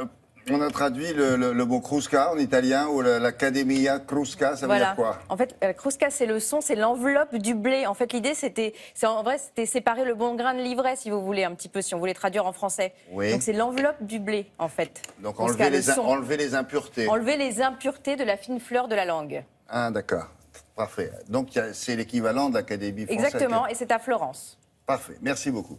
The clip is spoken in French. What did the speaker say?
Euh, on a traduit le, mot crusca en italien ou l'academia crusca, ça veut dire quoi En fait, euh, crusca, c'est le son, c'est l'enveloppe du blé. En fait, l'idée, c'était, c'est en vrai, c'était séparer le bon grain de l'ivraie, si vous voulez, un petit peu, si on voulait traduire en français. Donc, c'est l'enveloppe du blé, en fait. Donc, enlever, les impuretés. Enlever les impuretés de la fine fleur de la langue. Ah, d'accord. Parfait. Donc, c'est l'équivalent de l'Académie française. Exactement, et c'est à Florence. Parfait. Merci beaucoup.